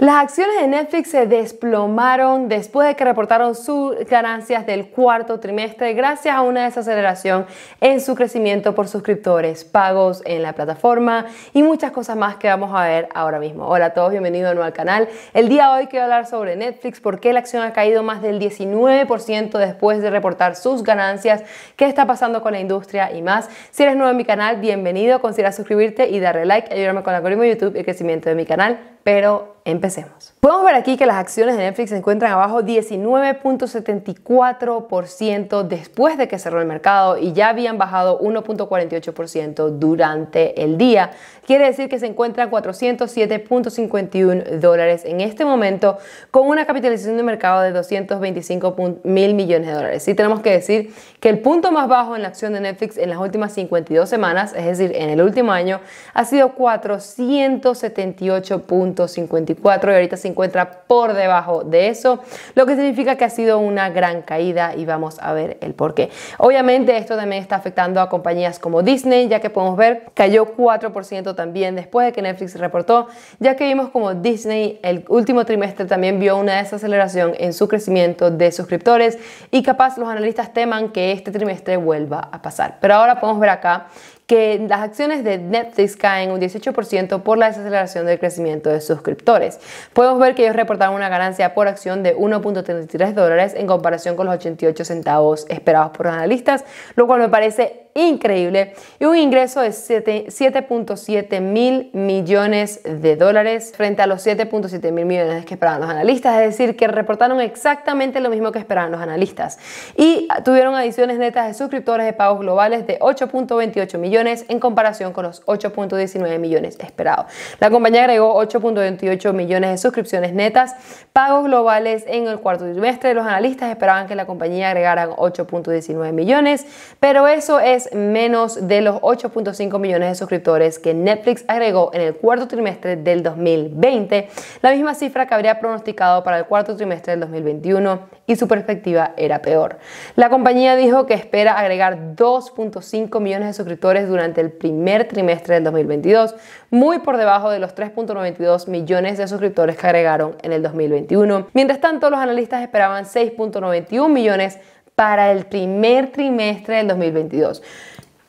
Las acciones de Netflix se desplomaron después de que reportaron sus ganancias del cuarto trimestre gracias a una desaceleración en su crecimiento por suscriptores, pagos en la plataforma y muchas cosas más que vamos a ver ahora mismo. Hola a todos, bienvenidos de nuevo al canal. El día de hoy quiero hablar sobre Netflix, por qué la acción ha caído más del 19% después de reportar sus ganancias, qué está pasando con la industria y más. Si eres nuevo en mi canal, bienvenido, considera suscribirte y darle like, ayúdame con el algoritmo de YouTube y el crecimiento de mi canal pero empecemos. Podemos ver aquí que las acciones de Netflix se encuentran abajo 19.74% después de que cerró el mercado y ya habían bajado 1.48% durante el día. Quiere decir que se encuentran 407.51 dólares en este momento con una capitalización de mercado de 225.000 millones de dólares. Y tenemos que decir que el punto más bajo en la acción de Netflix en las últimas 52 semanas, es decir, en el último año, ha sido 478 y ahorita se encuentra por debajo de eso, lo que significa que ha sido una gran caída y vamos a ver el por qué. Obviamente esto también está afectando a compañías como Disney, ya que podemos ver cayó 4% también después de que Netflix reportó, ya que vimos como Disney el último trimestre también vio una desaceleración en su crecimiento de suscriptores y capaz los analistas teman que este trimestre vuelva a pasar. Pero ahora podemos ver acá que las acciones de Netflix caen un 18% por la desaceleración del crecimiento de suscriptores. Podemos ver que ellos reportaron una ganancia por acción de 1.33 dólares en comparación con los 88 centavos esperados por los analistas, lo cual me parece increíble y un ingreso de 7.7 mil millones de dólares frente a los 7.7 mil millones que esperaban los analistas, es decir, que reportaron exactamente lo mismo que esperaban los analistas y tuvieron adiciones netas de suscriptores de pagos globales de 8.28 millones en comparación con los 8.19 millones esperados. La compañía agregó 8.28 millones de suscripciones netas, pagos globales en el cuarto trimestre, los analistas esperaban que la compañía agregara 8.19 millones, pero eso es menos de los 8.5 millones de suscriptores que Netflix agregó en el cuarto trimestre del 2020, la misma cifra que habría pronosticado para el cuarto trimestre del 2021 y su perspectiva era peor. La compañía dijo que espera agregar 2.5 millones de suscriptores durante el primer trimestre del 2022, muy por debajo de los 3.92 millones de suscriptores que agregaron en el 2021. Mientras tanto, los analistas esperaban 6.91 millones para el primer trimestre del 2022.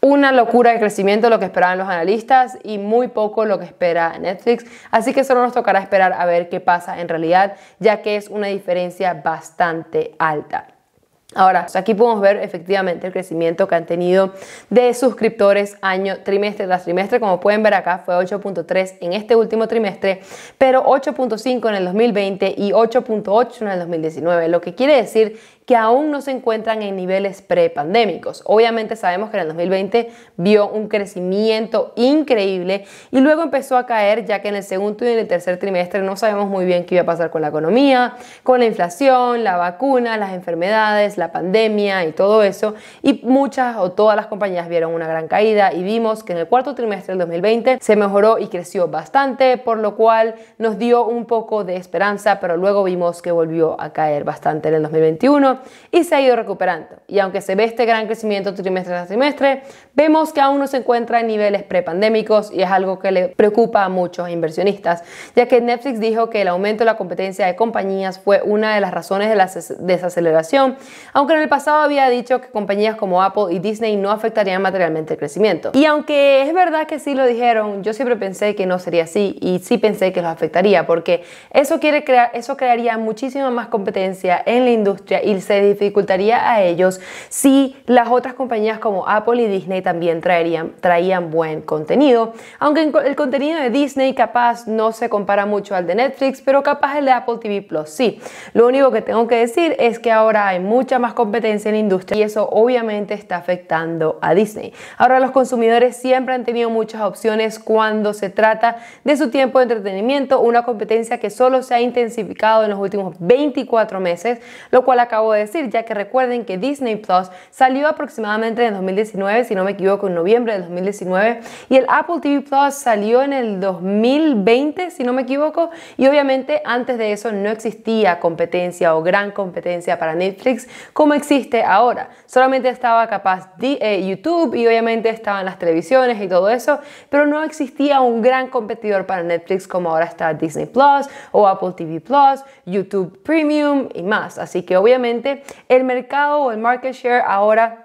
Una locura de crecimiento lo que esperaban los analistas y muy poco lo que espera Netflix. Así que solo nos tocará esperar a ver qué pasa en realidad, ya que es una diferencia bastante alta. Ahora, pues aquí podemos ver efectivamente el crecimiento que han tenido de suscriptores año trimestre tras trimestre. Como pueden ver acá fue 8.3 en este último trimestre, pero 8.5 en el 2020 y 8.8 en el 2019. Lo que quiere decir que aún no se encuentran en niveles prepandémicos. Obviamente sabemos que en el 2020 vio un crecimiento increíble y luego empezó a caer ya que en el segundo y en el tercer trimestre no sabemos muy bien qué iba a pasar con la economía, con la inflación, la vacuna, las enfermedades, la pandemia y todo eso. Y muchas o todas las compañías vieron una gran caída y vimos que en el cuarto trimestre del 2020 se mejoró y creció bastante, por lo cual nos dio un poco de esperanza, pero luego vimos que volvió a caer bastante en el 2021 y se ha ido recuperando. Y aunque se ve este gran crecimiento trimestre a trimestre, vemos que aún no se encuentra en niveles prepandémicos y es algo que le preocupa a muchos inversionistas, ya que Netflix dijo que el aumento de la competencia de compañías fue una de las razones de la desaceleración, aunque en el pasado había dicho que compañías como Apple y Disney no afectarían materialmente el crecimiento. Y aunque es verdad que sí lo dijeron, yo siempre pensé que no sería así y sí pensé que los afectaría porque eso, quiere crear, eso crearía muchísima más competencia en la industria y se dificultaría a ellos si las otras compañías como Apple y Disney también traerían, traían buen contenido. Aunque el contenido de Disney capaz no se compara mucho al de Netflix, pero capaz el de Apple TV Plus sí. Lo único que tengo que decir es que ahora hay mucha más competencia en la industria y eso obviamente está afectando a Disney. Ahora los consumidores siempre han tenido muchas opciones cuando se trata de su tiempo de entretenimiento, una competencia que solo se ha intensificado en los últimos 24 meses, lo cual acabó decir, ya que recuerden que Disney Plus salió aproximadamente en 2019, si no me equivoco, en noviembre de 2019, y el Apple TV Plus salió en el 2020, si no me equivoco, y obviamente antes de eso no existía competencia o gran competencia para Netflix como existe ahora. Solamente estaba capaz de, eh, YouTube y obviamente estaban las televisiones y todo eso, pero no existía un gran competidor para Netflix como ahora está Disney Plus o Apple TV Plus, YouTube Premium y más. Así que obviamente el mercado o el market share ahora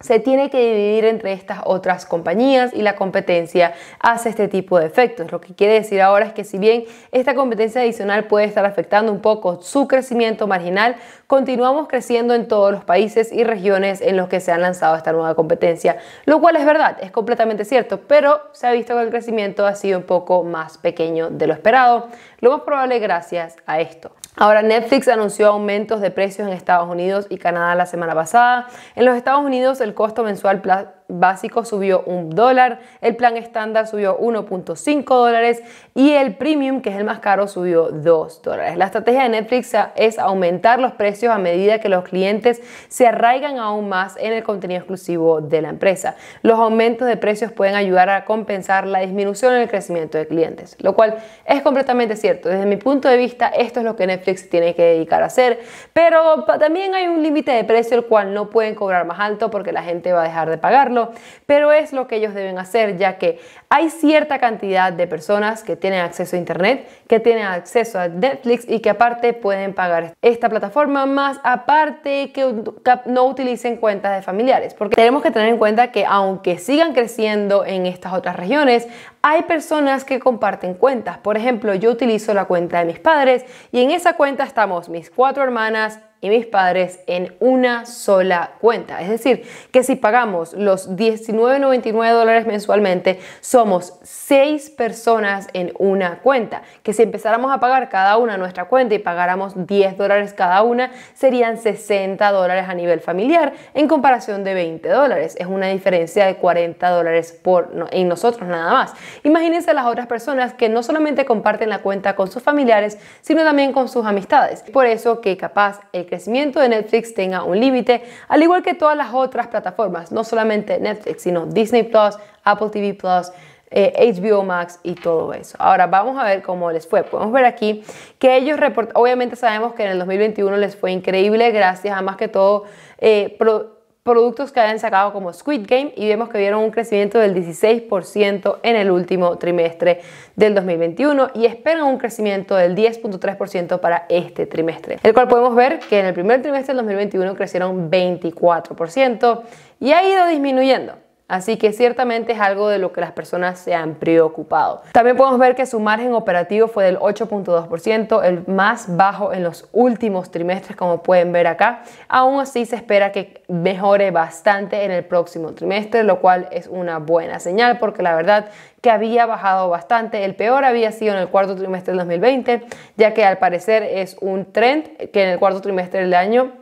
se tiene que dividir entre estas otras compañías y la competencia hace este tipo de efectos. Lo que quiere decir ahora es que si bien esta competencia adicional puede estar afectando un poco su crecimiento marginal, continuamos creciendo en todos los países y regiones en los que se han lanzado esta nueva competencia, lo cual es verdad, es completamente cierto, pero se ha visto que el crecimiento ha sido un poco más pequeño de lo esperado, lo más probable gracias a esto. Ahora Netflix anunció aumentos de precios en Estados Unidos y Canadá la semana pasada. En los Estados Unidos el costo mensual básico subió un dólar, el plan estándar subió 1.5 dólares y el premium, que es el más caro, subió 2 dólares. La estrategia de Netflix es aumentar los precios a medida que los clientes se arraigan aún más en el contenido exclusivo de la empresa. Los aumentos de precios pueden ayudar a compensar la disminución en el crecimiento de clientes, lo cual es completamente cierto. Desde mi punto de vista, esto es lo que Netflix tiene que dedicar a hacer, pero también hay un límite de precio el cual no pueden cobrar más alto porque la gente va a dejar de pagarlo pero es lo que ellos deben hacer, ya que hay cierta cantidad de personas que tienen acceso a Internet, que tienen acceso a Netflix y que aparte pueden pagar esta plataforma, más aparte que no utilicen cuentas de familiares, porque tenemos que tener en cuenta que aunque sigan creciendo en estas otras regiones, hay personas que comparten cuentas. Por ejemplo, yo utilizo la cuenta de mis padres y en esa cuenta estamos mis cuatro hermanas, y mis padres en una sola cuenta. Es decir, que si pagamos los 19.99 dólares mensualmente, somos seis personas en una cuenta. Que si empezáramos a pagar cada una nuestra cuenta y pagáramos 10 dólares cada una, serían 60 dólares a nivel familiar en comparación de 20 dólares. Es una diferencia de 40 dólares por, en nosotros nada más. Imagínense las otras personas que no solamente comparten la cuenta con sus familiares, sino también con sus amistades. Por eso que capaz el crecimiento de Netflix tenga un límite, al igual que todas las otras plataformas, no solamente Netflix, sino Disney Plus, Apple TV Plus, HBO eh, Max y todo eso. Ahora vamos a ver cómo les fue. Podemos ver aquí que ellos reportan, obviamente sabemos que en el 2021 les fue increíble gracias a más que todo eh, productos que hayan sacado como Squid Game y vemos que vieron un crecimiento del 16% en el último trimestre del 2021 y esperan un crecimiento del 10.3% para este trimestre, el cual podemos ver que en el primer trimestre del 2021 crecieron 24% y ha ido disminuyendo. Así que ciertamente es algo de lo que las personas se han preocupado. También podemos ver que su margen operativo fue del 8.2%, el más bajo en los últimos trimestres, como pueden ver acá. Aún así se espera que mejore bastante en el próximo trimestre, lo cual es una buena señal porque la verdad que había bajado bastante. El peor había sido en el cuarto trimestre del 2020, ya que al parecer es un trend que en el cuarto trimestre del año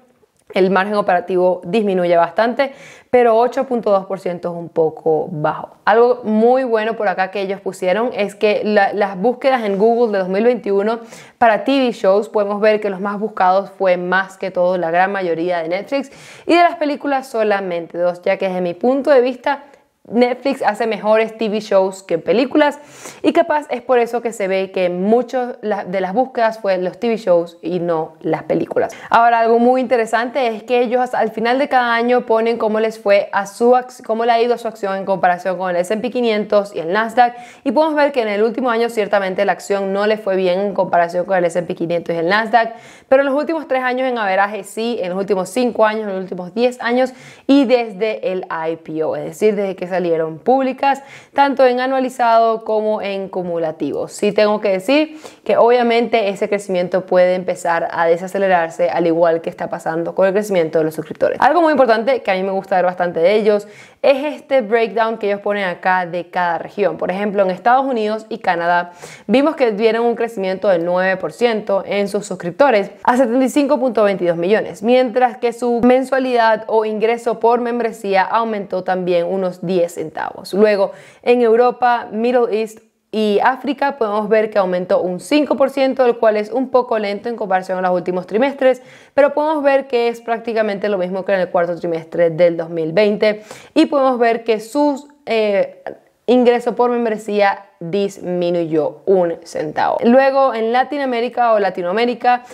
el margen operativo disminuye bastante, pero 8.2% es un poco bajo. Algo muy bueno por acá que ellos pusieron es que las búsquedas en Google de 2021 para TV shows podemos ver que los más buscados fue más que todo la gran mayoría de Netflix y de las películas solamente dos, ya que desde mi punto de vista Netflix hace mejores TV shows que películas y capaz es por eso que se ve que muchas de las búsquedas fue los TV shows y no las películas. Ahora, algo muy interesante es que ellos al final de cada año ponen cómo les fue a su cómo le ha ido a su acción en comparación con el S&P 500 y el Nasdaq y podemos ver que en el último año ciertamente la acción no le fue bien en comparación con el S&P 500 y el Nasdaq, pero en los últimos tres años en averaje sí, en los últimos cinco años, en los últimos 10 años y desde el IPO, es decir, desde que se salieron públicas, tanto en anualizado como en cumulativo. Sí tengo que decir que obviamente ese crecimiento puede empezar a desacelerarse, al igual que está pasando con el crecimiento de los suscriptores. Algo muy importante que a mí me gusta ver bastante de ellos es este breakdown que ellos ponen acá de cada región. Por ejemplo, en Estados Unidos y Canadá vimos que vieron un crecimiento del 9% en sus suscriptores a 75.22 millones, mientras que su mensualidad o ingreso por membresía aumentó también unos 10 centavos. Luego, en Europa, Middle East y África podemos ver que aumentó un 5%, el cual es un poco lento en comparación a los últimos trimestres, pero podemos ver que es prácticamente lo mismo que en el cuarto trimestre del 2020 y podemos ver que su Eh, ingreso por membresía disminuyó un centavo. Luego en Latinoamérica o Latinoamérica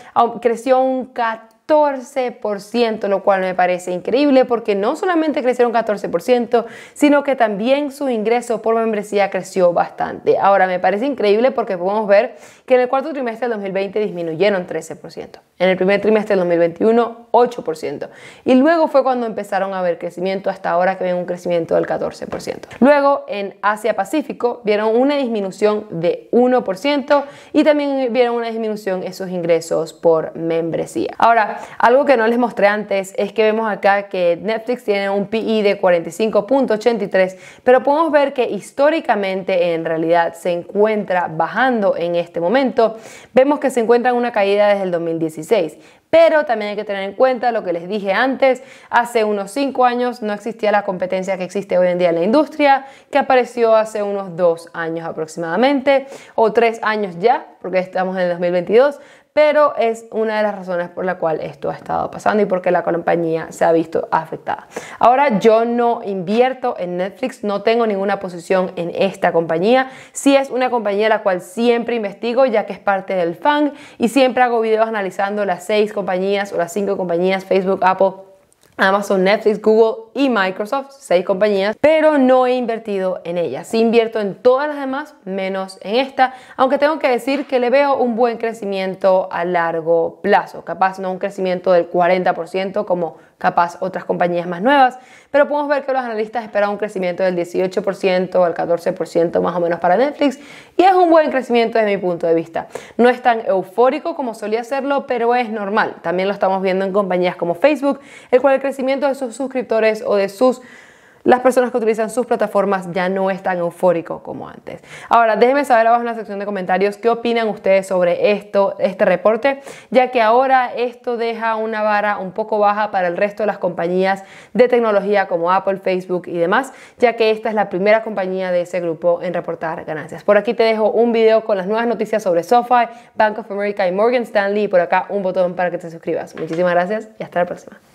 creció un 14%. 14%, lo cual me parece increíble porque no solamente crecieron 14%, sino que también su ingreso por membresía creció bastante. Ahora, me parece increíble porque podemos ver que en el cuarto trimestre del 2020 disminuyeron 13%, en el primer trimestre del 2021 8%, y luego fue cuando empezaron a ver crecimiento hasta ahora que ven un crecimiento del 14%. Luego, en Asia-Pacífico vieron una disminución de 1% y también vieron una disminución en sus ingresos por membresía. Ahora, algo que no les mostré antes es que vemos acá que Netflix tiene un PI de 45.83, pero podemos ver que históricamente en realidad se encuentra bajando en este momento. Vemos que se encuentra en una caída desde el 2016, pero también hay que tener en cuenta lo que les dije antes, hace unos 5 años no existía la competencia que existe hoy en día en la industria, que apareció hace unos 2 años aproximadamente, o 3 años ya, porque estamos en el 2022, pero es una de las razones por la cual esto ha estado pasando y porque la compañía se ha visto afectada. Ahora yo no invierto en Netflix, no tengo ninguna posición en esta compañía. Sí es una compañía la cual siempre investigo ya que es parte del FANG y siempre hago videos analizando las seis compañías o las cinco compañías, Facebook, Apple Amazon, Netflix, Google y Microsoft, seis compañías, pero no he invertido en ellas. Sí invierto en todas las demás, menos en esta, aunque tengo que decir que le veo un buen crecimiento a largo plazo, capaz no un crecimiento del 40% como capaz otras compañías más nuevas, pero podemos ver que los analistas esperan un crecimiento del 18% al 14% más o menos para Netflix y es un buen crecimiento desde mi punto de vista. No es tan eufórico como solía serlo, pero es normal. También lo estamos viendo en compañías como Facebook, el cual el crecimiento de sus suscriptores o de sus las personas que utilizan sus plataformas ya no es tan eufórico como antes. Ahora, déjenme saber abajo en la sección de comentarios qué opinan ustedes sobre esto, este reporte, ya que ahora esto deja una vara un poco baja para el resto de las compañías de tecnología como Apple, Facebook y demás, ya que esta es la primera compañía de ese grupo en reportar ganancias. Por aquí te dejo un video con las nuevas noticias sobre SoFi, Bank of America y Morgan Stanley y por acá un botón para que te suscribas. Muchísimas gracias y hasta la próxima.